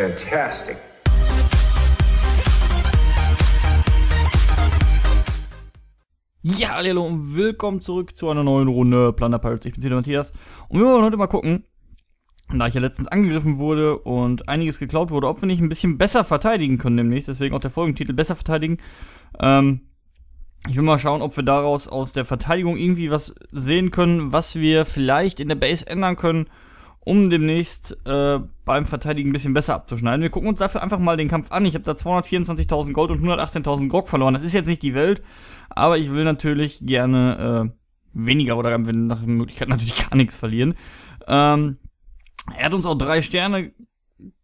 fantastic. Ja, hallo und willkommen zurück zu einer neuen Runde Plunder Pirates. Ich bin der Matthias und wir wollen heute mal gucken, da ich ja letztens angegriffen wurde und einiges geklaut wurde, ob wir nicht ein bisschen besser verteidigen können demnächst, deswegen auch der folgende Titel besser verteidigen. Ähm, ich will mal schauen, ob wir daraus aus der Verteidigung irgendwie was sehen können, was wir vielleicht in der Base ändern können um demnächst äh, beim Verteidigen ein bisschen besser abzuschneiden. Wir gucken uns dafür einfach mal den Kampf an. Ich habe da 224.000 Gold und 118.000 Grog verloren. Das ist jetzt nicht die Welt, aber ich will natürlich gerne äh, weniger oder wenn nach Möglichkeit natürlich gar nichts verlieren. Ähm, er hat uns auch drei Sterne,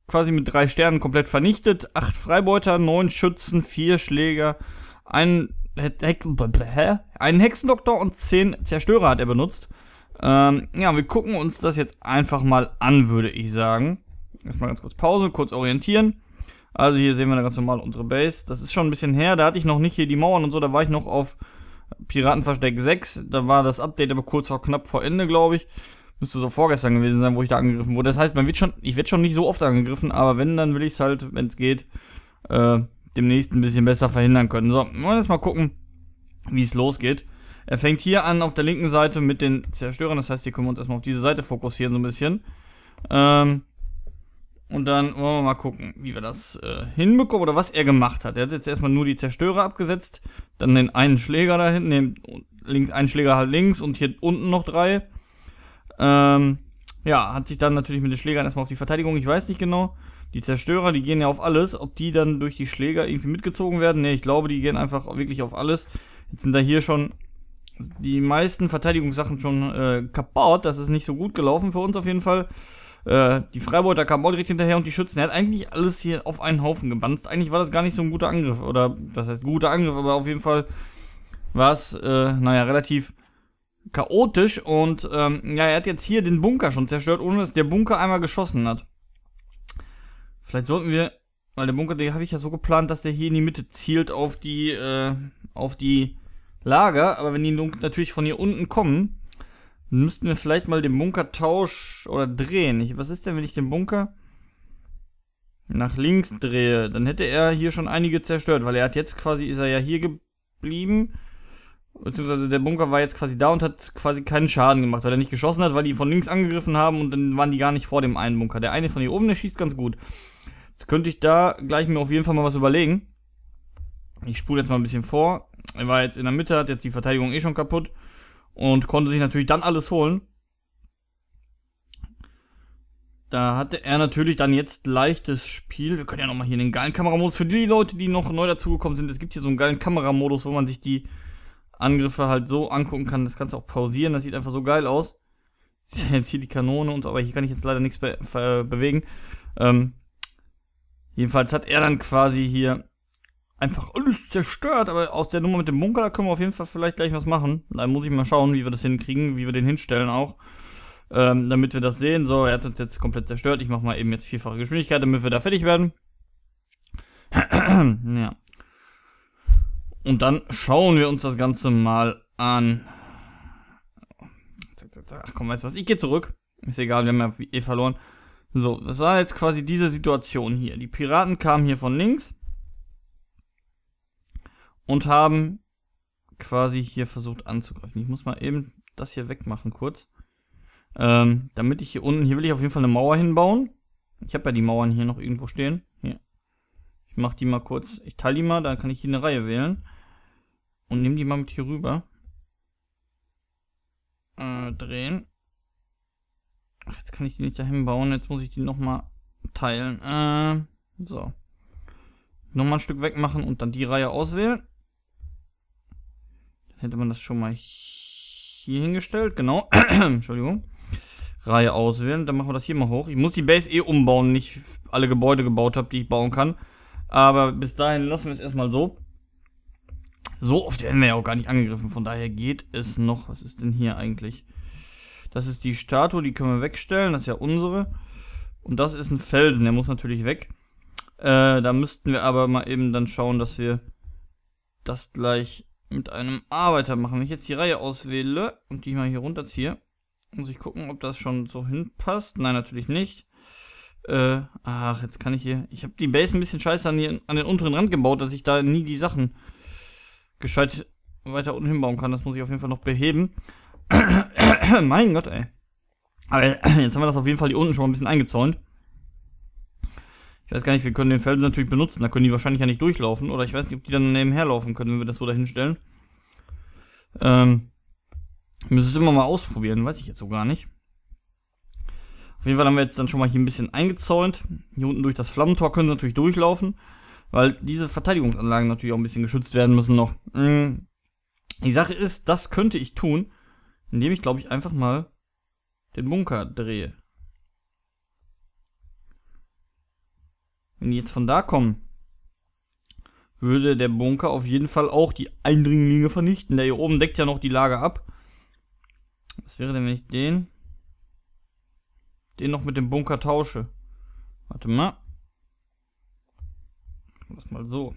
quasi mit drei Sternen komplett vernichtet. Acht Freibeuter, neun Schützen, vier Schläger, einen, He He einen Hexendoktor und zehn Zerstörer hat er benutzt. Ähm, ja, wir gucken uns das jetzt einfach mal an, würde ich sagen. Erstmal ganz kurz Pause, kurz orientieren. Also hier sehen wir ganz normal unsere Base. Das ist schon ein bisschen her, da hatte ich noch nicht hier die Mauern und so, da war ich noch auf Piratenversteck 6. Da war das Update aber kurz vor knapp vor Ende, glaube ich. Müsste so vorgestern gewesen sein, wo ich da angegriffen wurde. Das heißt, man wird schon, ich werde schon nicht so oft angegriffen, aber wenn, dann will ich es halt, wenn es geht, äh, demnächst ein bisschen besser verhindern können. So, wollen wir jetzt mal gucken, wie es losgeht. Er fängt hier an auf der linken Seite mit den Zerstörern. Das heißt, hier können wir uns erstmal auf diese Seite fokussieren so ein bisschen. Ähm, und dann wollen wir mal gucken, wie wir das äh, hinbekommen oder was er gemacht hat. Er hat jetzt erstmal nur die Zerstörer abgesetzt, dann den einen Schläger da hinten, den links, einen Schläger halt links und hier unten noch drei. Ähm, ja, hat sich dann natürlich mit den Schlägern erstmal auf die Verteidigung, ich weiß nicht genau. Die Zerstörer, die gehen ja auf alles. Ob die dann durch die Schläger irgendwie mitgezogen werden? Ne, ich glaube, die gehen einfach wirklich auf alles. Jetzt sind da hier schon die meisten Verteidigungssachen schon äh, kaputt. Das ist nicht so gut gelaufen für uns auf jeden Fall. Äh, die Freiburger kamen auch direkt hinterher und die Schützen. Er hat eigentlich alles hier auf einen Haufen gebanzt. Eigentlich war das gar nicht so ein guter Angriff. Oder, das heißt, guter Angriff, aber auf jeden Fall war es, äh, naja, relativ chaotisch. Und, ähm, ja, er hat jetzt hier den Bunker schon zerstört, ohne dass der Bunker einmal geschossen hat. Vielleicht sollten wir, weil der Bunker, den habe ich ja so geplant, dass der hier in die Mitte zielt auf die, äh, auf die Lager, aber wenn die natürlich von hier unten kommen, müssten wir vielleicht mal den Bunker tausch oder drehen. Ich, was ist denn, wenn ich den Bunker nach links drehe? Dann hätte er hier schon einige zerstört, weil er hat jetzt quasi, ist er ja hier geblieben. Beziehungsweise der Bunker war jetzt quasi da und hat quasi keinen Schaden gemacht, weil er nicht geschossen hat, weil die von links angegriffen haben und dann waren die gar nicht vor dem einen Bunker. Der eine von hier oben, der schießt ganz gut. Jetzt könnte ich da gleich mir auf jeden Fall mal was überlegen. Ich spule jetzt mal ein bisschen vor er war jetzt in der Mitte, hat jetzt die Verteidigung eh schon kaputt und konnte sich natürlich dann alles holen. Da hatte er natürlich dann jetzt leichtes Spiel. Wir können ja nochmal hier einen geilen Kameramodus. Für die Leute, die noch neu dazugekommen sind, es gibt hier so einen geilen Kameramodus, wo man sich die Angriffe halt so angucken kann. Das kannst du auch pausieren, das sieht einfach so geil aus. Jetzt hier die Kanone und so, aber hier kann ich jetzt leider nichts be bewegen. Ähm, jedenfalls hat er dann quasi hier einfach alles zerstört, aber aus der Nummer mit dem Bunker, da können wir auf jeden Fall vielleicht gleich was machen. Da muss ich mal schauen, wie wir das hinkriegen, wie wir den hinstellen auch. Ähm, damit wir das sehen. So, er hat uns jetzt komplett zerstört. Ich mache mal eben jetzt vierfache Geschwindigkeit, damit wir da fertig werden. ja. Und dann schauen wir uns das Ganze mal an. Ach komm, weißt du was? Ich gehe zurück. Ist egal, wir haben ja eh verloren. So, das war jetzt quasi diese Situation hier. Die Piraten kamen hier von links und haben quasi hier versucht anzugreifen. Ich muss mal eben das hier wegmachen kurz. Ähm, damit ich hier unten, hier will ich auf jeden Fall eine Mauer hinbauen. Ich habe ja die Mauern hier noch irgendwo stehen. Hier. Ich mache die mal kurz, ich teile die mal, dann kann ich hier eine Reihe wählen. Und nehme die mal mit hier rüber. Äh, drehen. Ach, jetzt kann ich die nicht dahin bauen, jetzt muss ich die nochmal teilen. Äh, so. Nochmal ein Stück wegmachen und dann die Reihe auswählen. Dann hätte man das schon mal hier hingestellt, genau. Entschuldigung. Reihe auswählen, dann machen wir das hier mal hoch. Ich muss die Base eh umbauen, nicht alle Gebäude gebaut habe, die ich bauen kann. Aber bis dahin lassen wir es erstmal so. So oft werden wir ja auch gar nicht angegriffen, von daher geht es noch. Was ist denn hier eigentlich? Das ist die Statue, die können wir wegstellen, das ist ja unsere. Und das ist ein Felsen, der muss natürlich weg. Äh, da müssten wir aber mal eben dann schauen, dass wir das gleich mit einem Arbeiter machen. Wenn ich jetzt die Reihe auswähle und die mal hier runterziehe, muss ich gucken, ob das schon so hinpasst. Nein, natürlich nicht. Äh, ach, jetzt kann ich hier... Ich habe die Base ein bisschen scheiße an, die, an den unteren Rand gebaut, dass ich da nie die Sachen gescheit weiter unten hinbauen kann. Das muss ich auf jeden Fall noch beheben. mein Gott, ey. Aber jetzt haben wir das auf jeden Fall hier unten schon mal ein bisschen eingezäunt. Ich weiß gar nicht, wir können den Felsen natürlich benutzen. Da können die wahrscheinlich ja nicht durchlaufen. Oder ich weiß nicht, ob die dann nebenher laufen können, wenn wir das so dahinstellen. Ähm, müssen es immer mal ausprobieren. Weiß ich jetzt so gar nicht. Auf jeden Fall haben wir jetzt dann schon mal hier ein bisschen eingezäunt. Hier unten durch das Flammentor können sie natürlich durchlaufen. Weil diese Verteidigungsanlagen natürlich auch ein bisschen geschützt werden müssen noch. Mm. Die Sache ist, das könnte ich tun, indem ich, glaube ich, einfach mal den Bunker drehe. Wenn die jetzt von da kommen, würde der Bunker auf jeden Fall auch die Eindringlinge vernichten. Der hier oben deckt ja noch die Lage ab. Was wäre denn, wenn ich den, den noch mit dem Bunker tausche? Warte mal. Das mal so.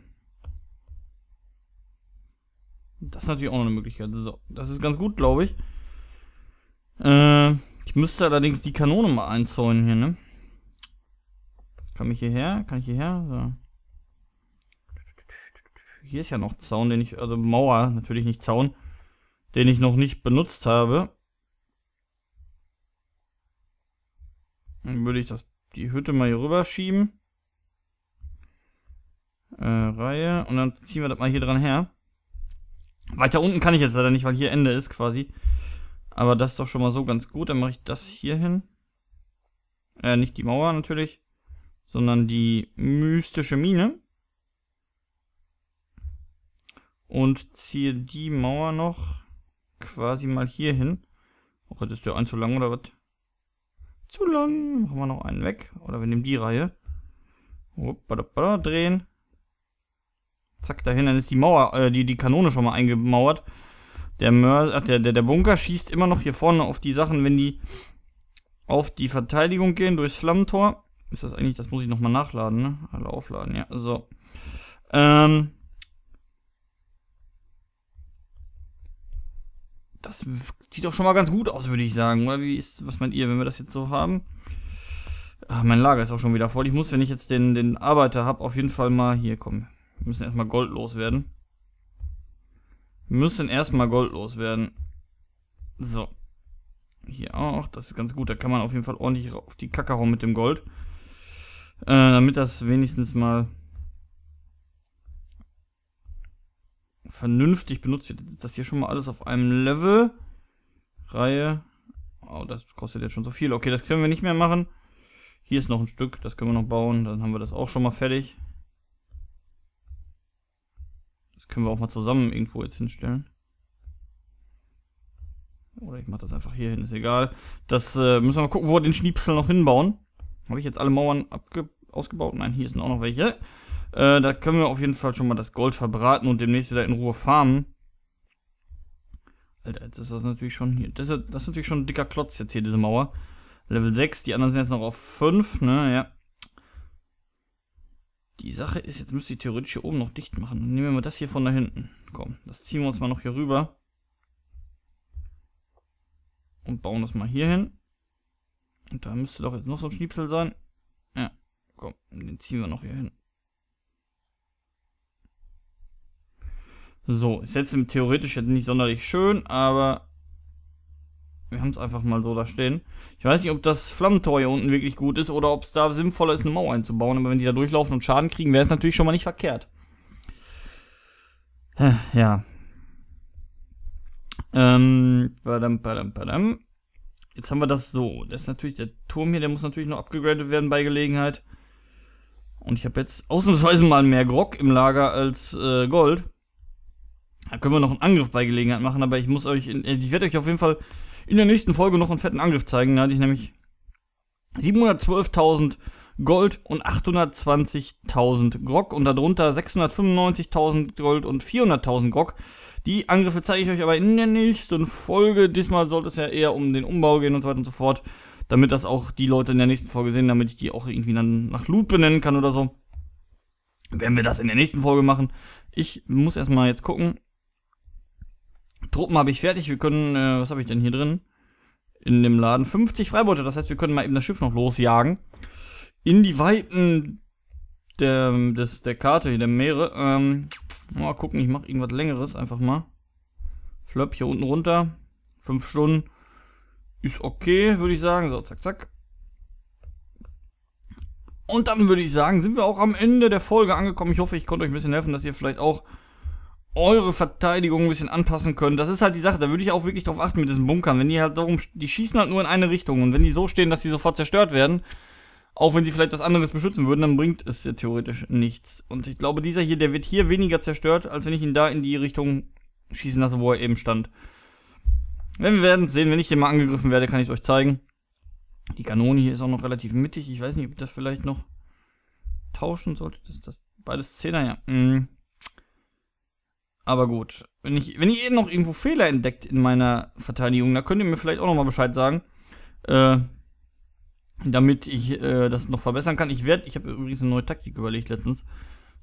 Das ist natürlich auch noch eine Möglichkeit. So, das ist ganz gut, glaube ich. Äh, ich müsste allerdings die Kanone mal einzäunen hier, ne? Kann ich hierher? Kann ich hierher? So. Hier ist ja noch Zaun, den ich, also Mauer, natürlich nicht Zaun, den ich noch nicht benutzt habe. Dann würde ich das, die Hütte mal hier rüberschieben. Äh, Reihe. Und dann ziehen wir das mal hier dran her. Weiter unten kann ich jetzt leider nicht, weil hier Ende ist quasi. Aber das ist doch schon mal so ganz gut. Dann mache ich das hier hin. Äh, nicht die Mauer natürlich sondern die mystische Mine. Und ziehe die Mauer noch quasi mal hier hin. Och, jetzt ist der ein zu lang oder was? Zu lang. Machen wir noch einen weg. Oder wir nehmen die Reihe. Hoppadoppada, drehen. Zack, dahin. Dann ist die Mauer, äh, die, die Kanone schon mal eingemauert. Der, Mör ach, der, der, der Bunker schießt immer noch hier vorne auf die Sachen, wenn die auf die Verteidigung gehen durchs Flammentor. Ist das eigentlich, das muss ich nochmal nachladen, ne? Alle also aufladen, ja. So. Ähm, das sieht doch schon mal ganz gut aus, würde ich sagen. Oder wie ist, was meint ihr, wenn wir das jetzt so haben? Ach, mein Lager ist auch schon wieder voll. Ich muss, wenn ich jetzt den, den Arbeiter habe, auf jeden Fall mal hier kommen. Wir müssen erstmal Gold loswerden. Wir müssen erstmal Gold loswerden. So. Hier auch. Das ist ganz gut. Da kann man auf jeden Fall ordentlich auf die Kacke hauen mit dem Gold. Äh, damit das wenigstens mal vernünftig benutzt wird. Ist das hier schon mal alles auf einem Level? Reihe. Oh, das kostet jetzt schon so viel. Okay, das können wir nicht mehr machen. Hier ist noch ein Stück, das können wir noch bauen. Dann haben wir das auch schon mal fertig. Das können wir auch mal zusammen irgendwo jetzt hinstellen. Oder ich mache das einfach hier hin, ist egal. Das äh, müssen wir mal gucken, wo wir den Schniepsel noch hinbauen. Habe ich jetzt alle Mauern ausgebaut? Nein, hier sind auch noch welche. Äh, da können wir auf jeden Fall schon mal das Gold verbraten und demnächst wieder in Ruhe farmen. Alter, jetzt ist das natürlich schon hier. Das ist, das ist natürlich schon ein dicker Klotz jetzt hier, diese Mauer. Level 6, die anderen sind jetzt noch auf 5, ne, ja. Die Sache ist, jetzt müsste ich theoretisch hier oben noch dicht machen. Dann nehmen wir mal das hier von da hinten. Komm, das ziehen wir uns mal noch hier rüber. Und bauen das mal hier hin. Und da müsste doch jetzt noch so ein Schnipsel sein. Ja, komm, den ziehen wir noch hier hin. So, ist jetzt im theoretisch jetzt nicht sonderlich schön, aber wir haben es einfach mal so da stehen. Ich weiß nicht, ob das Flammentor hier unten wirklich gut ist oder ob es da sinnvoller ist, eine Mauer einzubauen. Aber wenn die da durchlaufen und Schaden kriegen, wäre es natürlich schon mal nicht verkehrt. Äh, ja. Ähm, badam, badam, badam. Jetzt haben wir das so. Das ist natürlich der Turm hier, der muss natürlich noch abgegradet werden bei Gelegenheit. Und ich habe jetzt ausnahmsweise mal mehr Grog im Lager als äh, Gold. Da können wir noch einen Angriff bei Gelegenheit machen, aber ich muss euch, in, äh, ich werde euch auf jeden Fall in der nächsten Folge noch einen fetten Angriff zeigen. Da hatte ich nämlich 712.000 Gold und 820.000 Grog und darunter 695.000 Gold und 400.000 Grog. Die Angriffe zeige ich euch aber in der nächsten Folge. Diesmal sollte es ja eher um den Umbau gehen und so weiter und so fort, damit das auch die Leute in der nächsten Folge sehen, damit ich die auch irgendwie dann nach Loot benennen kann oder so. Werden wir das in der nächsten Folge machen. Ich muss erstmal jetzt gucken. Truppen habe ich fertig. Wir können, äh, was habe ich denn hier drin? In dem Laden 50 Freibeute. Das heißt, wir können mal eben das Schiff noch losjagen in die Weiten der, des, der Karte, hier der Meere. Ähm, mal gucken, ich mache irgendwas längeres einfach mal. Flöpp hier unten runter. Fünf Stunden. Ist okay, würde ich sagen. So, zack, zack. Und dann würde ich sagen, sind wir auch am Ende der Folge angekommen. Ich hoffe, ich konnte euch ein bisschen helfen, dass ihr vielleicht auch eure Verteidigung ein bisschen anpassen könnt. Das ist halt die Sache, da würde ich auch wirklich drauf achten mit diesen Bunkern. Wenn die halt darum, die schießen halt nur in eine Richtung und wenn die so stehen, dass die sofort zerstört werden, auch wenn sie vielleicht was anderes beschützen würden, dann bringt es ja theoretisch nichts. Und ich glaube, dieser hier, der wird hier weniger zerstört, als wenn ich ihn da in die Richtung schießen lasse, wo er eben stand. Wenn wir werden sehen, wenn ich hier mal angegriffen werde, kann ich es euch zeigen. Die Kanone hier ist auch noch relativ mittig. Ich weiß nicht, ob ich das vielleicht noch tauschen sollte. Das, das beides Zehner, ja. Mhm. Aber gut. Wenn ich, wenn ihr eh noch irgendwo Fehler entdeckt in meiner Verteidigung, da könnt ihr mir vielleicht auch nochmal Bescheid sagen. Äh, damit ich äh, das noch verbessern kann. Ich werde, ich habe übrigens eine neue Taktik überlegt letztens.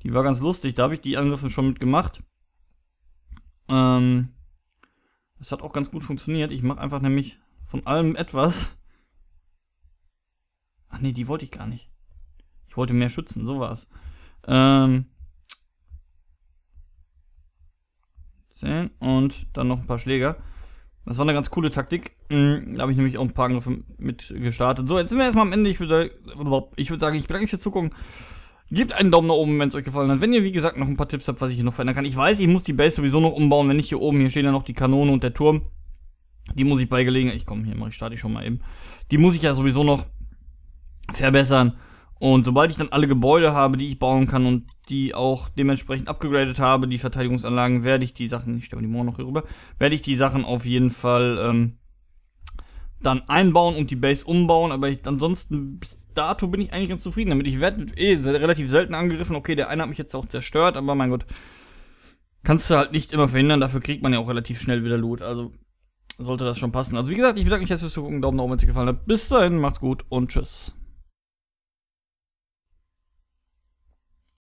Die war ganz lustig, da habe ich die Angriffe schon mitgemacht. Ähm, das hat auch ganz gut funktioniert. Ich mache einfach nämlich von allem etwas. Ach nee, die wollte ich gar nicht. Ich wollte mehr schützen, so war's. Ähm, 10 und dann noch ein paar Schläger. Das war eine ganz coole Taktik. Mm, da habe ich nämlich auch ein paar Angriffe mit gestartet. So, jetzt sind wir erstmal am Ende. Ich würde, ich würde sagen, ich bedanke mich fürs Zugucken. Gebt einen Daumen nach oben, wenn es euch gefallen hat. Wenn ihr, wie gesagt, noch ein paar Tipps habt, was ich hier noch verändern kann. Ich weiß, ich muss die Base sowieso noch umbauen. Wenn nicht hier oben, hier stehen ja noch die Kanone und der Turm. Die muss ich bei Gelegenheit, ich komme hier mal, ich starte ich schon mal eben. Die muss ich ja sowieso noch verbessern. Und sobald ich dann alle Gebäude habe, die ich bauen kann und die auch dementsprechend abgegradet habe, die Verteidigungsanlagen, werde ich die Sachen, ich stelle die morgen noch hier rüber, werde ich die Sachen auf jeden Fall ähm, dann einbauen und die Base umbauen, aber ich, ansonsten bis dato bin ich eigentlich ganz zufrieden damit. Ich werde eh relativ selten angegriffen, okay, der eine hat mich jetzt auch zerstört, aber mein Gott, kannst du halt nicht immer verhindern, dafür kriegt man ja auch relativ schnell wieder Loot, also sollte das schon passen. Also wie gesagt, ich bedanke mich herzlich fürs Zugucken, Daumen nach oben, wenn es dir gefallen hat. Bis dahin, macht's gut und tschüss.